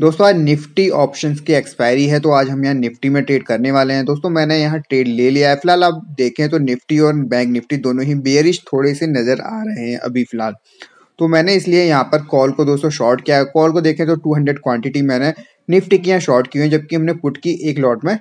दोस्तों आज Nifty options की एक्सपायरी है तो आज हम यहाँ निफ्टी में ट्रेड करने वाले हैं दोस्तों मैंने यहाँ ट्रेड ले लिया है फिलहाल आप देखें तो निफ्टी और बैंक निफ्टी दोनों ही बेयरिश थोड़े से नज़र आ रहे हैं अभी फिलहाल तो मैंने इसलिए यहाँ पर कॉल को दोस्तों शॉर्ट किया है कॉल को देखें तो टू क्वांटिटी मैंने निफ्टी की यहाँ शॉर्ट की हुई है जबकि हमने पुट की एक लॉट में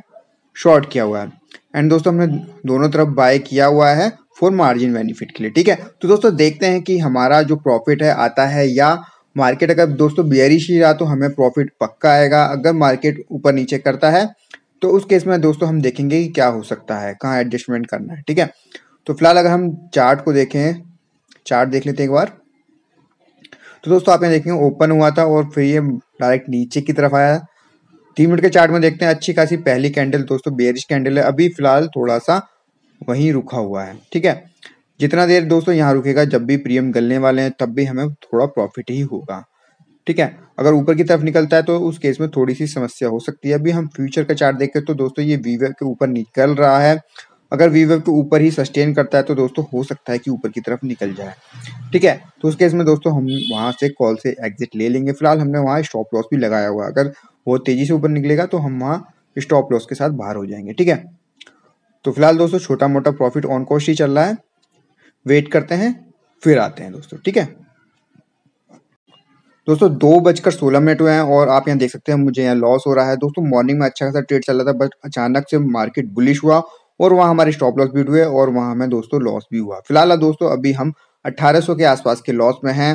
शॉर्ट किया हुआ है एंड दोस्तों हमने दोनों तरफ बाय किया हुआ है फॉर मार्जिन बेनिफिट के लिए ठीक है तो दोस्तों देखते हैं कि हमारा जो प्रॉफिट है आता है या मार्केट अगर दोस्तों बियरिश ही रहा तो हमें प्रॉफिट पक्का आएगा अगर मार्केट ऊपर नीचे करता है तो उस केस में दोस्तों हम देखेंगे कि क्या हो सकता है कहाँ एडजस्टमेंट करना है ठीक है तो फिलहाल अगर हम चार्ट को देखें चार्ट देख लेते हैं एक बार तो दोस्तों आपने देखेंगे ओपन हुआ था और फिर ये डायरेक्ट नीचे की तरफ आया तीन मिनट के चार्ट में देखते हैं अच्छी खासी पहली कैंडल दोस्तों बेरिश कैंडल है अभी फिलहाल थोड़ा सा वहीं रुका हुआ है ठीक है जितना देर दोस्तों यहाँ रुकेगा जब भी प्रीमियम गलने वाले हैं तब भी हमें थोड़ा प्रॉफिट ही होगा ठीक है अगर ऊपर की तरफ निकलता है तो उस केस में थोड़ी सी समस्या हो सकती है अभी हम फ्यूचर का चार्ट देखें तो दोस्तों ये वीवे के ऊपर निकल रहा है अगर वीवे के ऊपर ही सस्टेन करता है तो दोस्तों हो सकता है कि ऊपर की तरफ निकल जाए ठीक है तो उस केस में दोस्तों हम वहाँ से कॉल से एग्जिट ले लेंगे फिलहाल हमने वहाँ स्टॉप लॉस भी लगाया हुआ अगर वो तेजी से ऊपर निकलेगा तो हम वहाँ स्टॉप लॉस के साथ बाहर हो जाएंगे ठीक है तो फिलहाल दोस्तों छोटा मोटा प्रॉफिट ऑन कॉस्ट ही चल रहा है वेट करते हैं फिर आते हैं दोस्तों ठीक है दोस्तों दो बजकर सोलह मिनट हुए हैं और आप यहाँ देख सकते हैं मुझे यहाँ लॉस हो रहा है दोस्तों मॉर्निंग में अच्छा खासा ट्रेड चल रहा था बट अचानक से मार्केट बुलिश हुआ और वहां हमारे स्टॉप लॉस भी हुए और वहां हमें दोस्तों लॉस भी हुआ फिलहाल दोस्तों अभी हम 1800 के आसपास के लॉस में हैं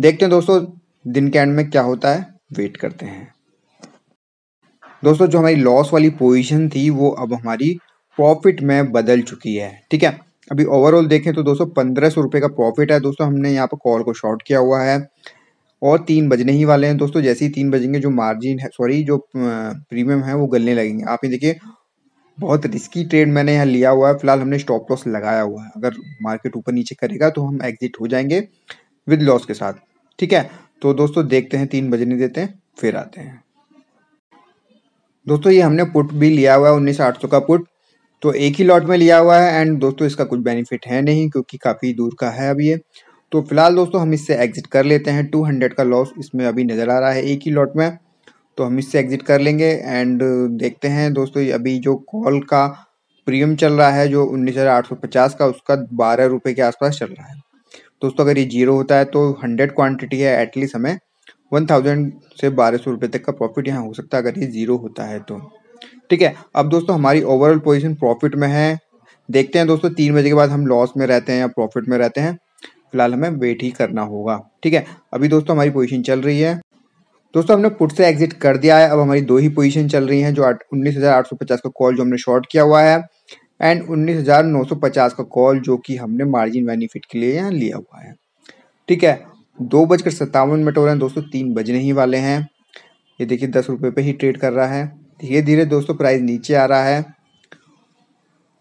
देखते हैं दोस्तों दिन के एंड में क्या होता है वेट करते हैं दोस्तों जो हमारी लॉस वाली पोजिशन थी वो अब हमारी प्रॉफिट में बदल चुकी है ठीक है अभी ओवरऑल देखें तो दोस्तों पंद्रह सौ रुपये का प्रॉफिट है दोस्तों हमने यहाँ पर कॉल को शॉर्ट किया हुआ है और तीन बजने ही वाले हैं दोस्तों जैसे ही तीन बजेंगे जो मार्जिन है सॉरी जो प्रीमियम है वो गलने लगेंगे आप ये देखिए बहुत रिस्की ट्रेड मैंने यहाँ लिया हुआ है फिलहाल हमने स्टॉप लॉस लगाया हुआ है अगर मार्केट ऊपर नीचे करेगा तो हम एग्जिट हो जाएंगे विद लॉस के साथ ठीक है तो दोस्तों देखते हैं तीन बजने देते हैं फिर आते हैं दोस्तों ये हमने पुट भी लिया हुआ है उन्नीस का पुट तो एक ही लॉट में लिया हुआ है एंड दोस्तों इसका कुछ बेनिफिट है नहीं क्योंकि काफ़ी दूर का है अब ये तो फिलहाल दोस्तों हम इससे एग्जिट कर लेते हैं हंड्रेड का लॉस इसमें अभी नज़र आ रहा है एक ही लॉट में तो हम इससे एग्जिट कर लेंगे एंड देखते हैं दोस्तों अभी जो कॉल का प्रीमियम चल रहा है जो उन्नीस का उसका बारह रुपये के आसपास चल रहा है दोस्तों अगर ये जीरो होता है तो हंड्रेड क्वान्टिटी है एटलीस्ट हमें वन थाउजेंड से बारह सौ रुपये तक का प्रॉफिट यहाँ हो सकता है अगर ये ज़ीरो होता है तो ठीक है अब दोस्तों हमारी ओवरऑल पोजीशन प्रॉफिट में है देखते हैं दोस्तों तीन बजे के बाद हम लॉस में रहते हैं या प्रॉफिट में रहते हैं फिलहाल हमें वेट ही करना होगा ठीक है अभी दोस्तों हमारी पोजीशन चल रही है दोस्तों हमने पुट से एग्जिट कर दिया है अब हमारी दो ही पोजीशन चल रही हैं जो उन्नीस हज़ार आठ सौ पचास का कॉल जो हमने शॉर्ट किया हुआ है एंड उन्नीस हज़ार नौ सौ पचास का कॉल जो कि हमने मार्जिन बेनिफिट के लिए यहाँ लिया हुआ है ठीक है दो बजकर सत्तावन मिनट हो रहे हैं दोस्तों तीन बजने ही वाले हैं ये देखिए दस रुपये पे ही ट्रेड कर रहा है धीरे धीरे दोस्तों प्राइस नीचे आ रहा है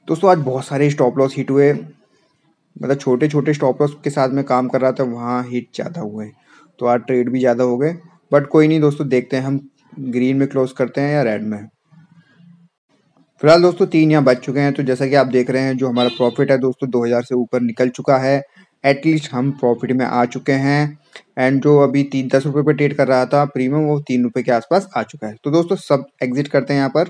दोस्तों आज बहुत सारे स्टॉप लॉस हिट हुए मतलब छोटे छोटे स्टॉप लॉस के साथ में काम कर रहा था वहाँ हिट ज़्यादा हुए तो आज ट्रेड भी ज़्यादा हो गए बट कोई नहीं दोस्तों देखते हैं हम ग्रीन में क्लोज करते हैं या रेड में फिलहाल दोस्तों तीन यहाँ बच चुके हैं तो जैसा कि आप देख रहे हैं जो हमारा प्रॉफिट है दोस्तों 2000 से ऊपर निकल चुका है एटलीस्ट हम प्रॉफिट में आ चुके हैं एंड जो अभी तीन दस रुपये पर ट्रेड कर रहा था प्रीमियम वो तीन रुपये के आसपास आ चुका है तो दोस्तों सब एग्जिट करते हैं यहाँ पर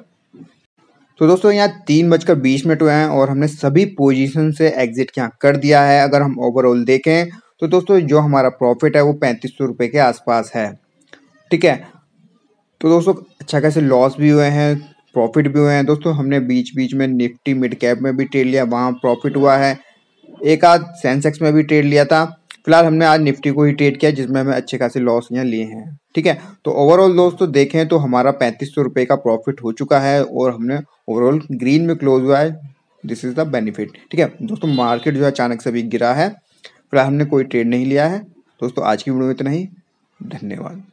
तो दोस्तों यहाँ तीन बजकर बीस मिनट हुए हैं और हमने सभी पोजीशन से एग्जिट यहाँ कर दिया है अगर हम ओवरऑल देखें तो दोस्तों जो हमारा प्रॉफिट है वो पैंतीस सौ रुपये के आसपास है ठीक है तो दोस्तों अच्छा खासे लॉस भी हुए हैं प्रॉफिट भी हुए हैं दोस्तों हमने बीच बीच में निफ्टी मिड कैप में भी ट्रेड लिया वहाँ प्रॉफिट हुआ है एक आध सेंसेक्स में भी ट्रेड लिया था फिलहाल हमने आज निफ्टी को ही ट्रेड किया जिसमें हमें अच्छे खासे लॉस यहाँ लिए हैं ठीक है तो ओवरऑल दोस्तों तो देखें तो हमारा पैंतीस सौ रुपये का प्रॉफिट हो चुका है और हमने ओवरऑल ग्रीन में क्लोज हुआ है दिस इज द बेनिफिट ठीक है दोस्तों मार्केट जो है अचानक से भी गिरा है फिलहाल हमने कोई ट्रेड नहीं लिया है दोस्तों आज की वीडियो में इतना ही धन्यवाद